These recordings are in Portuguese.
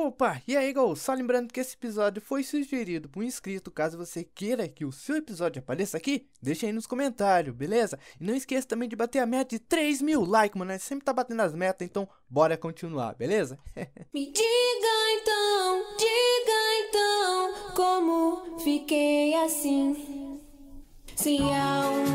Opa, e aí, gol? Só lembrando que esse episódio foi sugerido por um inscrito. Caso você queira que o seu episódio apareça aqui, deixa aí nos comentários, beleza? E não esqueça também de bater a meta de 3 mil likes, mano. Né? Sempre tá batendo as metas, então bora continuar, beleza? Me diga então, diga então, como fiquei assim? Se há um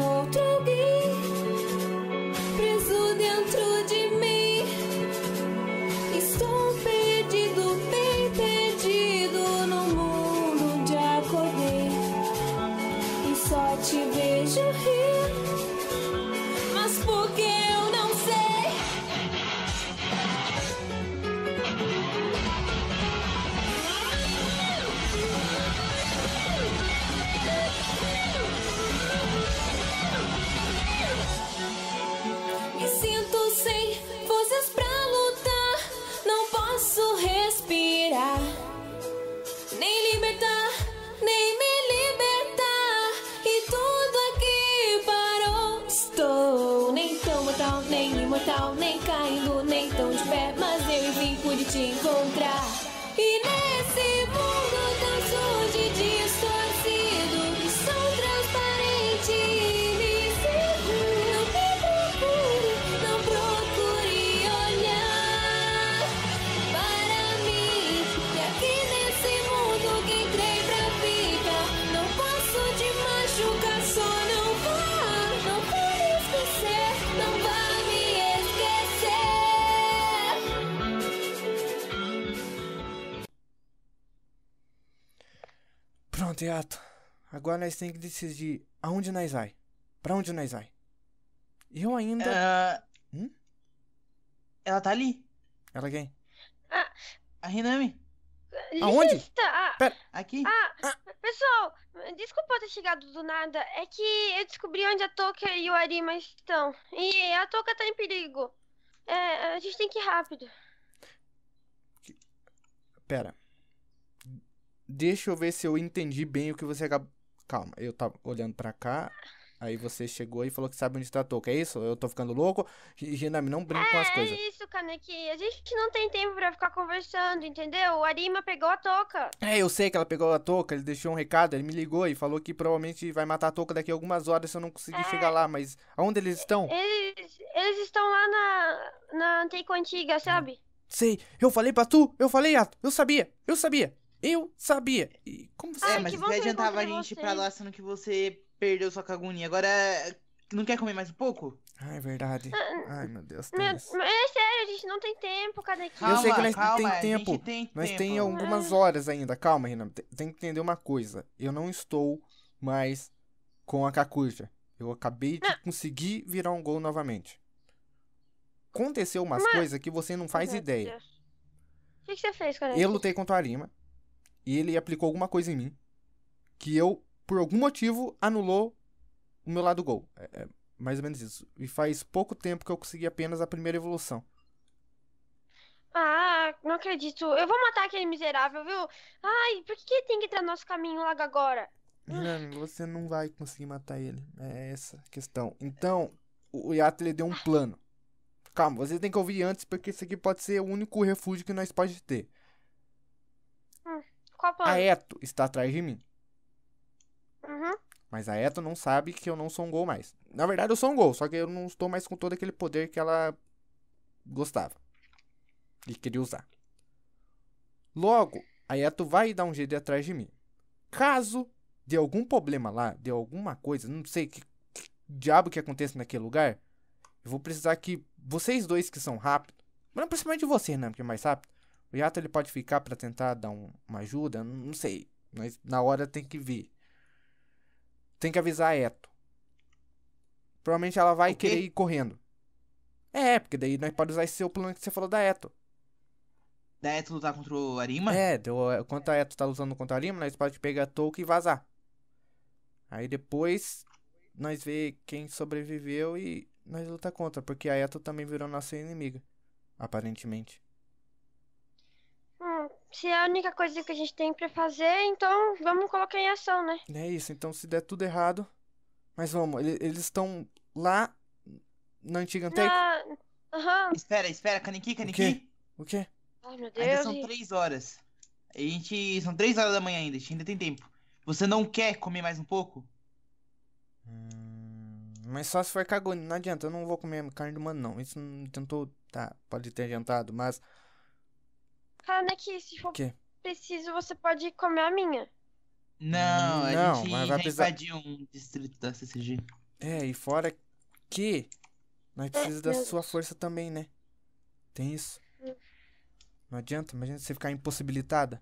Pronto, Yato. É Agora nós temos que decidir aonde nós vai. Pra onde nós vai. Eu ainda. Uh... Hum? Ela tá ali. Ela quem? Ah. A rinami Aonde? Lista. Ah. Pera. Aqui. Ah, ah. Pessoal, desculpa ter chegado do nada. É que eu descobri onde a Toca e o Arima estão. E a Toca tá em perigo. É, a gente tem que ir rápido. Pera. Deixa eu ver se eu entendi bem o que você acabou. Calma, eu tava olhando pra cá. Aí você chegou e falou que sabe onde está a touca. É isso? Eu tô ficando louco? Ginami, não brinca é, com as é, coisas. É isso, Kaneki. A gente não tem tempo pra ficar conversando, entendeu? O Arima pegou a touca. É, eu sei que ela pegou a touca. Ele deixou um recado, ele me ligou e falou que provavelmente vai matar a touca daqui a algumas horas se eu não conseguir é, chegar lá. Mas aonde eles estão? Eles, eles estão lá na, na Antico Antiga, hum. sabe? Sei. Eu falei pra tu. Eu falei, Ato. Eu sabia. Eu sabia. Eu sabia. E como você... É, mas que adiantava a gente ir pra lá sendo que você perdeu sua caguninha. Agora, não quer comer mais um pouco? Ah, é verdade. Ah, ah. Ai, meu Deus. Meu, é sério, a gente não tem tempo, cada aqui. Calma, Eu sei que nós calma, tem tempo, Nós mas tem algumas ah. horas ainda. Calma, Renan. Tem que entender uma coisa. Eu não estou mais com a Kakuja. Eu acabei de conseguir virar um gol novamente. Aconteceu umas mas... coisas que você não faz ideia. Deus. O que, que, você fez, cara? Eu lutei contra o Arima e ele aplicou alguma coisa em mim que eu, por algum motivo, anulou o meu lado gol. É, é mais ou menos isso. E faz pouco tempo que eu consegui apenas a primeira evolução. Ah, não acredito. Eu vou matar aquele miserável, viu? Ai, por que tem que entrar no nosso caminho logo agora? Não, você não vai conseguir matar ele. É essa a questão. Então, o Yato lhe deu um plano. Calma, você tem que ouvir antes, porque isso aqui pode ser o único refúgio que nós pode ter. Aquaman. A Eto está atrás de mim. Uhum. Mas a Eto não sabe que eu não sou um gol mais. Na verdade, eu sou um gol, só que eu não estou mais com todo aquele poder que ela gostava e queria usar. Logo, a Eto vai dar um jeito de atrás de mim. Caso de algum problema lá, de alguma coisa, não sei que, que diabo que acontece naquele lugar, eu vou precisar que vocês dois que são rápidos, mas principalmente você, Renan, porque é mais rápido, o Yato ele pode ficar para tentar dar um, uma ajuda, não sei. Mas na hora tem que vir. Tem que avisar a Eto. Provavelmente ela vai querer ir correndo. É, porque daí nós podemos usar esse seu plano que você falou da Eto. Da Eto lutar contra o Arima? É, deu, é, enquanto a Eto tá lutando contra o Arima, nós podemos pegar a Tolkien e vazar. Aí depois nós vê quem sobreviveu e nós luta contra, porque a Eto também virou nossa inimiga, aparentemente se é a única coisa que a gente tem para fazer, então vamos colocar em ação, né? É isso, então se der tudo errado. Mas vamos, eles estão lá na antiga Anteica? Na... Aham. Espera, espera, Kaniki, Kaniki. O quê? O quê? Ai, meu Deus. Ainda são três horas. A gente. São três horas da manhã ainda, a gente ainda tem tempo. Você não quer comer mais um pouco? Hum, mas só se for cagone, não adianta, eu não vou comer carne de humano, não. Isso não tentou. Tá, pode ter adiantado, mas Hanaki, se for que? preciso, você pode comer a minha. Não, não gente mas vai precisar... invadir um distrito da CCG. É, e fora que nós precisamos é, da sua Deus. força também, né? Tem isso. Hum. Não adianta, imagina você ficar impossibilitada.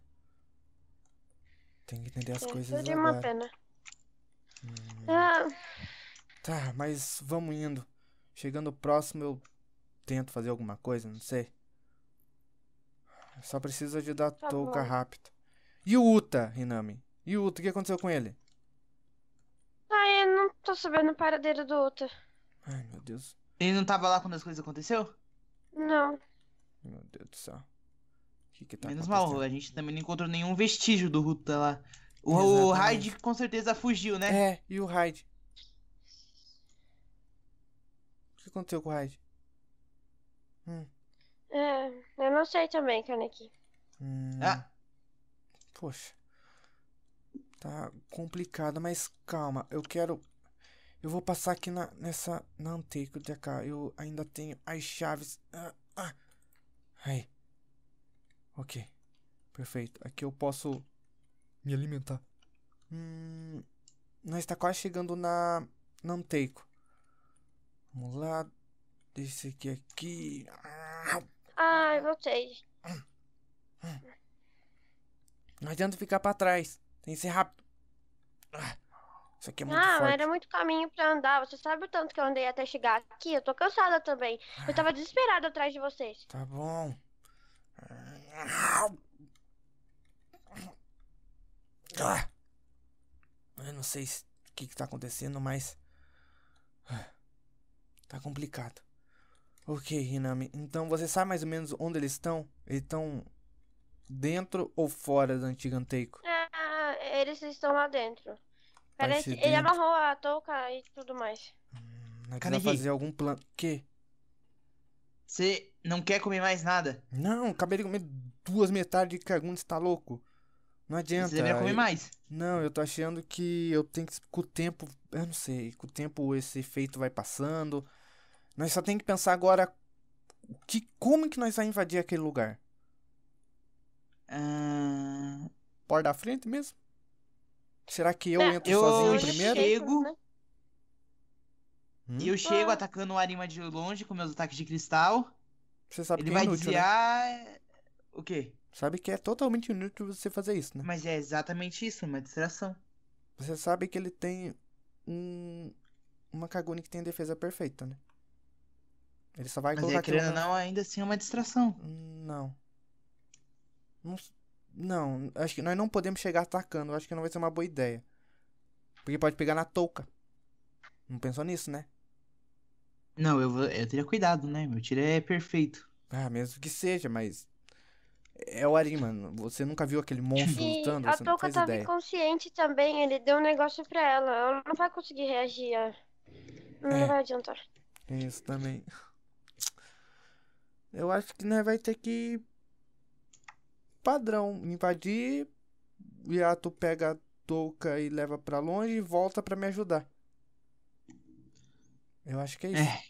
Tem que entender as é, coisas seria é agora. uma pena. Hum. Ah. Tá, mas vamos indo. Chegando próximo eu tento fazer alguma coisa, não sei. Só precisa de dar tá touca rápido. E o Uta, Hinami? E o Uta, o que aconteceu com ele? Ah, eu é, não tô sabendo o paradeiro do Uta. Ai, meu Deus. Ele não tava lá quando as coisas aconteceu? Não. Meu Deus do céu. O que que tá Menos mal, a gente também não encontrou nenhum vestígio do Uta lá. O, o Hyde com certeza fugiu, né? É, e o Hyde? O que aconteceu com o Hyde? Hum não sei também, Kaneki. Hum, ah. Poxa. Tá complicado, mas calma. Eu quero. Eu vou passar aqui na, nessa. Na de cá. Eu ainda tenho as chaves. Ah, ah. Aí. Ok. Perfeito. Aqui eu posso me alimentar. Hum, nós está quase chegando na, na Anteico. Vamos lá. Desse aqui aqui. Ah, Ai, voltei. Não adianta ficar pra trás. Tem que ser rápido. Ah, isso aqui é muito ah, forte. era muito caminho pra andar. Você sabe o tanto que eu andei até chegar aqui? Eu tô cansada também. Eu tava ah. desesperada atrás de vocês. Tá bom. Ah. Eu não sei o que, que tá acontecendo, mas. Tá complicado. Ok, Hinami. Então você sabe mais ou menos onde eles estão? Eles estão dentro ou fora da antiga Anteico? Ah, eles estão lá dentro. ele dentro. amarrou a touca e tudo mais. Hum, cara, precisamos fazer algum plano. Que? Você não quer comer mais nada? Não, acabei de comer duas metades de você tá louco? Não adianta. Você deveria comer mais. Não, eu tô achando que eu tenho que. Com o tempo. Eu não sei. Com o tempo esse efeito vai passando. Nós só tem que pensar agora que, como que nós vamos invadir aquele lugar. Uh... da frente mesmo? Será que eu é, entro eu sozinho primeiro? eu Chego, e né? hum? Eu chego ah. atacando o Arima de longe com meus ataques de cristal. Você sabe Ele que é vai inútil, né? desviar... Né? O quê? Sabe que é totalmente inútil você fazer isso, né? Mas é exatamente isso, uma distração. Você sabe que ele tem um... Uma Kaguni que tem defesa perfeita, né? Ele só vai Mas colocar. Mas é, querendo ou não, ainda assim é uma distração. Não. não. Não, acho que nós não podemos chegar atacando. Acho que não vai ser uma boa ideia. Porque pode pegar na touca. Não pensou nisso, né? Não, eu, vou, eu teria cuidado, né? Meu tiro é perfeito. Ah, mesmo que seja, mas. É o Ari, mano. Você nunca viu aquele monstro e lutando? A touca tava tá ideia. inconsciente também. Ele deu um negócio pra ela. Ela não vai conseguir reagir. Não é. vai adiantar. É isso também. Eu acho que nós vai ter que. Padrão, invadir. Yato pega a touca e leva para longe e volta para me ajudar. Eu acho que é isso. É.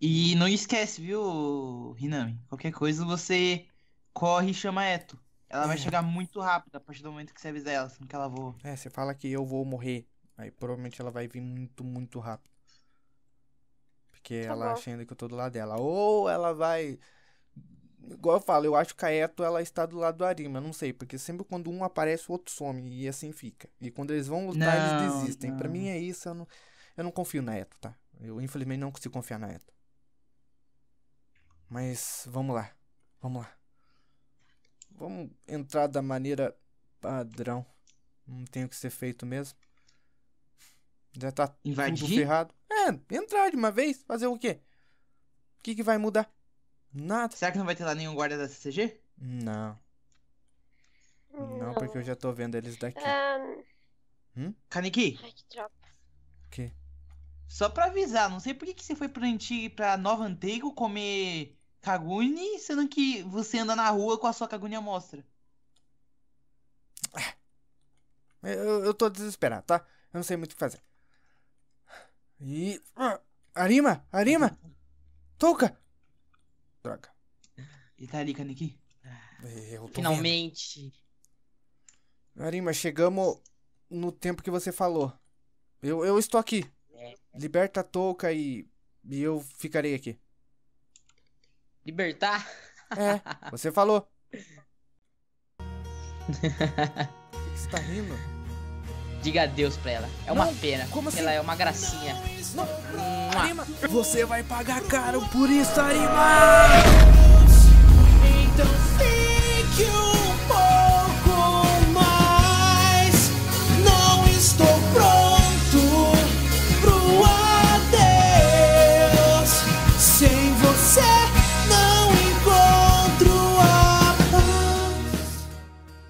E não esquece, viu, Hinami? Qualquer coisa você corre e chama Eto. Ela é. vai chegar muito rápido a partir do momento que você avisar ela, assim que ela voa. É, você fala que eu vou morrer. Aí provavelmente ela vai vir muito, muito rápido. Porque tá ela bom. que eu tô do lado dela. Ou ela vai. Igual eu falo, eu acho que a Eto ela está do lado do Arima, não sei, porque sempre quando um aparece, o outro some, e assim fica. E quando eles vão lutar, não, eles desistem. para mim é isso, eu não, eu não confio na Eto, tá? Eu infelizmente não consigo confiar na Eto. Mas vamos lá, vamos lá. Vamos entrar da maneira padrão. Não tem o que ser feito mesmo. Já tá Invadir? tudo ferrado. É, entrar de uma vez, fazer o quê? O que, que vai mudar? Nada. Será que não vai ter lá nenhum guarda da CCG? Não. Não, não porque eu já tô vendo eles daqui. Um... Hum? Kaneki? Ai, que droga. O quê? Só pra avisar, não sei por que, que você foi pra, pra Nova Anteigo comer Kaguni, sendo que você anda na rua com a sua Kaguni à mostra. Ah. Eu, eu tô desesperado, tá? Eu não sei muito o que fazer. E. Ah, arima! Arima! Toca! Droga. E tá ali, Kaneki? É, Finalmente! Vendo. Arima, chegamos no tempo que você falou. Eu, eu estou aqui. É. Liberta a touca e, e eu ficarei aqui. Libertar? É, você falou. Por que você tá rindo? diga adeus pra ela. É uma não, pena. Como assim? Ela é uma gracinha. Não, Arima, você vai pagar caro por isso, Arima! Então thank you!